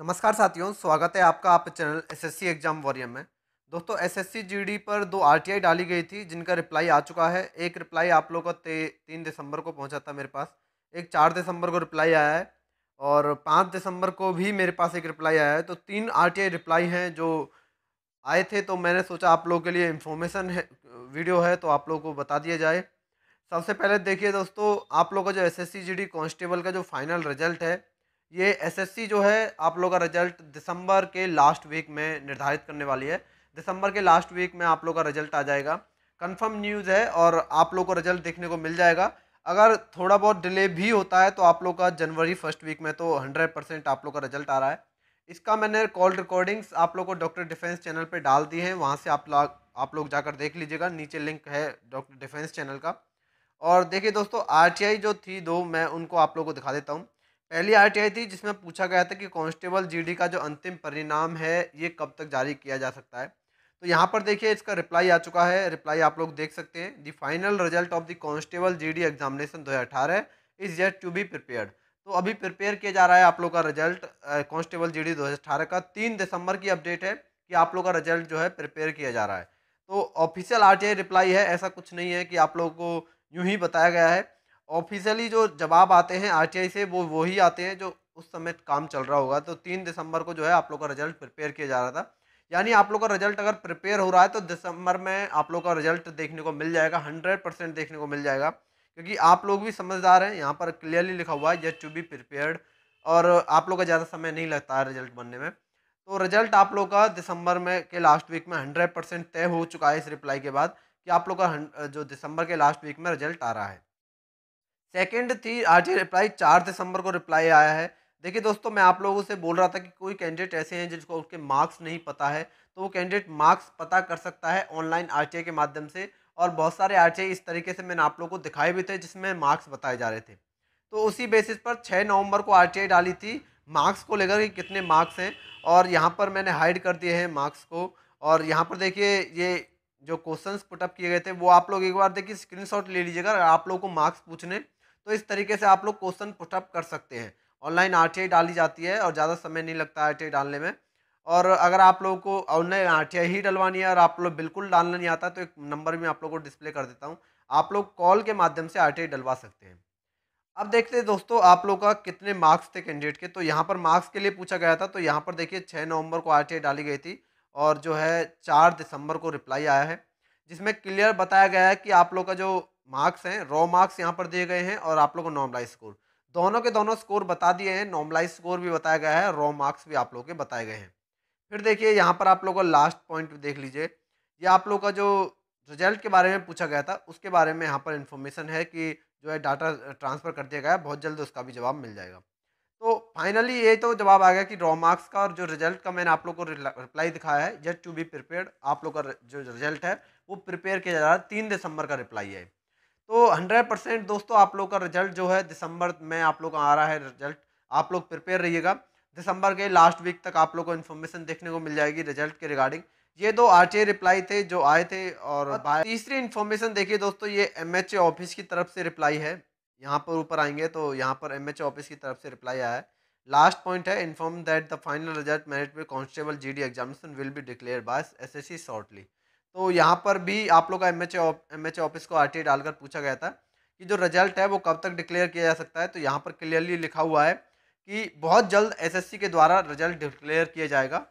नमस्कार साथियों स्वागत है आपका आप चैनल एसएससी एग्जाम वॉरियम में दोस्तों एसएससी जीडी पर दो आरटीआई डाली गई थी जिनका रिप्लाई आ चुका है एक रिप्लाई आप लोगों का तीन दिसंबर को पहुंचा था मेरे पास एक चार दिसंबर को रिप्लाई आया है और पाँच दिसंबर को भी मेरे पास एक रिप्लाई आया है तो तीन आर रिप्लाई हैं जो आए थे तो मैंने सोचा आप लोगों के लिए इन्फॉर्मेशन है वीडियो है तो आप लोगों को बता दिया जाए सबसे पहले देखिए दोस्तों आप लोगों का जो S S C G D constable का जो फाइनल रिजल्ट है ये एसएससी जो है आप लोग का रिजल्ट दिसंबर के लास्ट वीक में निर्धारित करने वाली है दिसंबर के लास्ट वीक में आप लोग का रिजल्ट आ जाएगा कंफर्म न्यूज़ है और आप लोग को रिजल्ट देखने को मिल जाएगा अगर थोड़ा बहुत डिले भी होता है तो आप लोग का जनवरी फर्स्ट वीक में तो हंड्रेड परसेंट आप लोग का रिजल्ट आ रहा है इसका मैंने कॉल रिकॉर्डिंग्स आप लोग को डॉक्टर डिफेंस चैनल पर डाल दी हैं वहाँ से आप लोग आप लोग जाकर देख लीजिएगा नीचे लिंक है डॉक्टर डिफेंस चैनल का और देखिए दोस्तों आर जो थी दो मैं उनको आप लोग को दिखा देता हूँ पहली आरटीआई थी जिसमें पूछा गया था कि कांस्टेबल जीडी का जो अंतिम परिणाम है ये कब तक जारी किया जा सकता है तो यहाँ पर देखिए इसका रिप्लाई आ चुका है रिप्लाई आप लोग देख सकते हैं the final result of the constable GD examination 2018 is yet to be prepared तो अभी प्रिपेयर किया जा रहा है आप लोग का रिजल्ट दो हज़ार अठारह का तीन दिसंबर की अपडेट है कि आप लोग का रिजल्ट जो है प्रिपेयर किया जा रहा है तो ऑफिशियल आई रिप्लाई है ऐसा कुछ नहीं है कि आप लोगों को यूं ही बताया गया है ऑफिशियली जो जवाब आते हैं आर से वो वही आते हैं जो उस समय काम चल रहा होगा तो तीन दिसंबर को जो है आप लोग का रिजल्ट प्रिपेयर किया जा रहा था यानी आप लोग का रिजल्ट अगर प्रिपेयर हो रहा है तो दिसंबर में आप लोग का रिजल्ट देखने को मिल जाएगा हंड्रेड परसेंट देखने को मिल जाएगा क्योंकि आप लोग भी समझदार हैं यहाँ पर क्लियरली लिखा हुआ है येट टू बी प्रिपेयर्ड और आप लोग का ज़्यादा समय नहीं लगता है रिजल्ट बनने में तो रिजल्ट आप लोग का दिसंबर में के लास्ट वीक में हंड्रेड परसेंट तय हो चुका है इस रिप्लाई के बाद कि आप लोग का जो दिसंबर के लास्ट वीक में रिजल्ट आ रहा है सेकंड थी आज रिप्लाई चार दिसंबर को रिप्लाई आया है देखिए दोस्तों मैं आप लोगों से बोल रहा था कि कोई कैंडिडेट ऐसे हैं जिसको उसके मार्क्स नहीं पता है तो वो कैंडिडेट मार्क्स पता कर सकता है ऑनलाइन आर के माध्यम से और बहुत सारे आर इस तरीके से मैंने आप लोग को दिखाए भी थे जिसमें मार्क्स बताए जा रहे थे तो उसी बेसिस पर छः नवंबर को आर डाली थी मार्क्स को लेकर कि कितने मार्क्स हैं और यहाँ पर मैंने हाइड कर दिए हैं मार्क्स को और यहाँ पर देखिए ये जो क्वेश्चंस पुटअप किए गए थे वो आप लोग एक बार देखिए स्क्रीनशॉट ले लीजिएगा आप लोगों को मार्क्स पूछने तो इस तरीके से आप लोग क्वेश्चन पुटअप कर सकते हैं ऑनलाइन आर डाली जाती है और ज़्यादा समय नहीं लगता आर डालने में और अगर आप लोगों को ऑनलाइन आर ही डलवानी है और आप लोग बिल्कुल डालना नहीं आता तो एक नंबर भी आप लोग को डिस्प्ले कर देता हूँ आप लोग कॉल के माध्यम से आर डलवा सकते हैं अब देखते हैं दोस्तों आप लोग का कितने मार्क्स थे कैंडिडेट के तो यहाँ पर मार्क्स के लिए पूछा गया था तो यहाँ पर देखिए छः नवंबर को आर डाली गई थी और जो है चार दिसंबर को रिप्लाई आया है जिसमें क्लियर बताया गया है कि आप लोग का जो मार्क्स हैं रॉ मार्क्स यहाँ पर दिए गए हैं और आप लोगों को नॉर्मलाइज स्कोर दोनों के दोनों स्कोर बता दिए हैं नॉर्मलाइज स्कोर भी बताया गया है रॉ मार्क्स भी आप लोगों के बताए गए हैं फिर देखिए यहाँ पर आप लोगों का लास्ट पॉइंट देख लीजिए ये आप लोग का जो रिजल्ट के बारे में पूछा गया था उसके बारे में यहाँ पर इन्फॉर्मेशन है कि जो है डाटा ट्रांसफ़र कर दिया गया है बहुत जल्द उसका भी जवाब मिल जाएगा तो फाइनली ये तो जवाब आ गया कि रॉ मार्क्स का और जो रिजल्ट का मैंने आप लोग को रिप्लाई दिखाया है जस्ट टू बी प्रिपेयर आप लोग का जो रिजल्ट है वो प्रिपेयर किया जा रहा है तीन दिसंबर का रिप्लाई है तो हंड्रेड परसेंट दोस्तों आप लोग का रिजल्ट जो है दिसंबर में आप लोग का आ रहा है रिजल्ट आप लोग प्रिपेयर रहिएगा दिसंबर के लास्ट वीक तक आप लोग को इन्फॉर्मेशन देखने को मिल जाएगी रिजल्ट के रिगार्डिंग ये दो आर रिप्लाई थे जो आए थे और तीसरी इन्फॉर्मेशन देखिए दोस्तों ये एम ऑफिस की तरफ से रिप्लाई है यहाँ पर ऊपर आएंगे तो यहाँ पर एम ऑफिस की तरफ से रिप्लाई आया है लास्ट पॉइंट है inform that the final result merit में constable GD examination will be declare by SSC shortly तो यहाँ पर भी आप लोग का एम एच ऑफिस को आर डालकर पूछा गया था कि जो रिजल्ट है वो कब तक डिक्लेयर किया जा सकता है तो यहाँ पर क्लियरली लिखा हुआ है कि बहुत जल्द एसएससी के द्वारा रिजल्ट डिक्लेयर किया जाएगा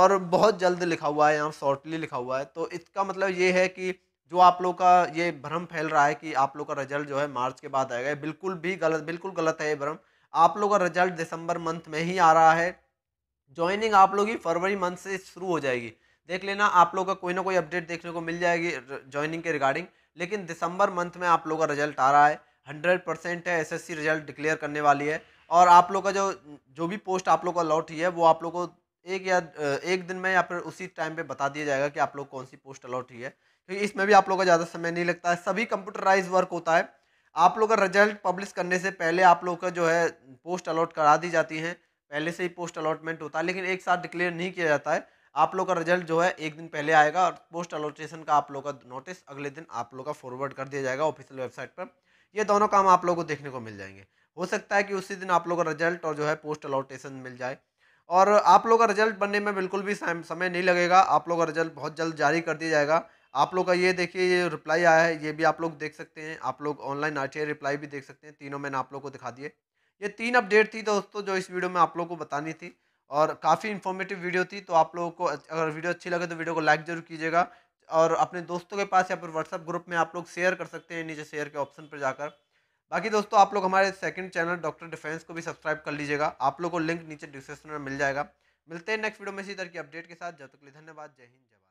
और बहुत जल्द लिखा हुआ है यहाँ शॉर्टली लिखा हुआ है तो इसका मतलब ये है कि जो आप लोग का ये भ्रम फैल रहा है कि आप लोग का रिजल्ट जो है मार्च के बाद आएगा बिल्कुल भी गलत बिल्कुल गलत है ये भ्रम आप लोग का रिजल्ट दिसंबर मंथ में ही आ रहा है ज्वाइनिंग आप लोग ही फरवरी मंथ से शुरू हो जाएगी देख लेना आप लोग का कोई ना कोई अपडेट देखने को मिल जाएगी ज्वाइनिंग के रिगार्डिंग लेकिन दिसंबर मंथ में आप लोग का रिजल्ट आ रहा है हंड्रेड परसेंट है एस रिजल्ट डिक्लेयर करने वाली है और आप लोग का जो जो भी पोस्ट आप लोग का अलॉट हुई है वो आप लोग को एक या एक दिन में या फिर उसी टाइम पे बता दिया जाएगा कि आप लोग कौन सी पोस्ट अलॉट हुई है क्योंकि तो इसमें भी आप लोग का ज़्यादा समय नहीं लगता है सभी कंप्यूटराइज वर्क होता है आप लोग का रिजल्ट पब्लिश करने से पहले आप लोग का जो है पोस्ट अलॉट करा दी जाती हैं पहले से ही पोस्ट अलॉटमेंट होता है लेकिन एक साथ डिक्लेयर नहीं किया जाता है आप लोग का रिजल्ट जो है एक दिन पहले आएगा और पोस्ट अलोटेशन का आप लोग का नोटिस अगले दिन आप लोग का फॉरवर्ड कर दिया जाएगा ऑफिशियल वेबसाइट पर ये दोनों काम आप लोग को देखने को मिल जाएंगे हो सकता है कि उसी दिन आप लोग का रिजल्ट और जो है पोस्ट अलोटेशन मिल जाए और आप लोग का रिजल्ट बनने में बिल्कुल भी समय नहीं लगेगा आप लोग का रिजल्ट बहुत जल्द जारी कर दिया जाएगा आप लोग का ये देखिए ये रिप्लाई आया है ये भी आप लोग देख सकते हैं आप लोग ऑनलाइन आर रिप्लाई भी देख सकते हैं तीनों मैंने आप लोग को दिखा दिए ये तीन अपडेट थी दोस्तों जो इस वीडियो में आप लोग को बतानी थी और काफ़ी इन्फॉर्मेटिव वीडियो थी तो आप लोगों को अगर वीडियो अच्छी लगे तो वीडियो को लाइक जरूर कीजिएगा और अपने दोस्तों के पास या फिर व्हाट्सअप ग्रुप में आप लोग शेयर कर सकते हैं नीचे शेयर के ऑप्शन पर जाकर बाकी दोस्तों आप लोग हमारे सेकंड चैनल डॉक्टर डिफेंस को भी सब्सक्राइब कर लीजिएगा आप लोग को लिंक नीचे डिस्क्रिप्शन में मिल जाएगा मिलते हैं नेक्स्ट वीडियो में इसी तरह की अपडेट के साथ जब तक लिए धन्यवाद जय हिंद जय